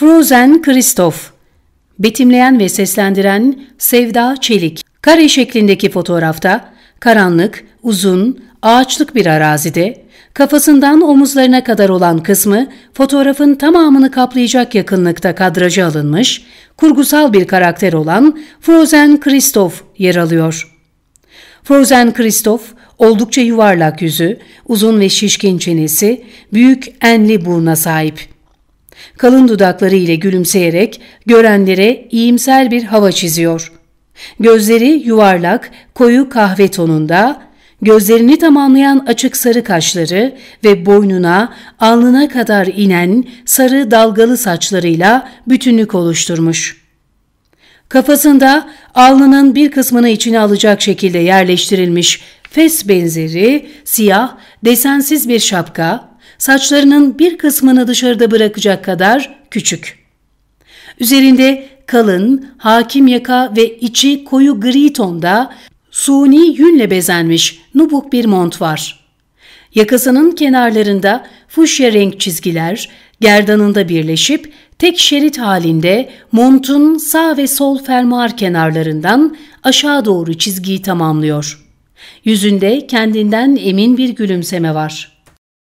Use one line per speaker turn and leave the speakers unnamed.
Frozen Kristof Betimleyen ve seslendiren Sevda Çelik Kare şeklindeki fotoğrafta karanlık, uzun, ağaçlık bir arazide kafasından omuzlarına kadar olan kısmı fotoğrafın tamamını kaplayacak yakınlıkta kadraja alınmış, kurgusal bir karakter olan Frozen Kristof yer alıyor. Frozen Kristof, oldukça yuvarlak yüzü, uzun ve şişkin çenesi, büyük enli burna sahip. Kalın dudakları ile gülümseyerek görenlere iyimser bir hava çiziyor. Gözleri yuvarlak, koyu kahve tonunda, gözlerini tamamlayan açık sarı kaşları ve boynuna, alnına kadar inen sarı dalgalı saçlarıyla bütünlük oluşturmuş. Kafasında alnının bir kısmını içine alacak şekilde yerleştirilmiş fes benzeri, siyah, desensiz bir şapka, saçlarının bir kısmını dışarıda bırakacak kadar küçük. Üzerinde kalın, hakim yaka ve içi koyu gri tonda suni yünle bezenmiş nubuk bir mont var. Yakasının kenarlarında fuşya renk çizgiler gerdanında birleşip tek şerit halinde montun sağ ve sol fermuar kenarlarından aşağı doğru çizgiyi tamamlıyor. Yüzünde kendinden emin bir gülümseme var.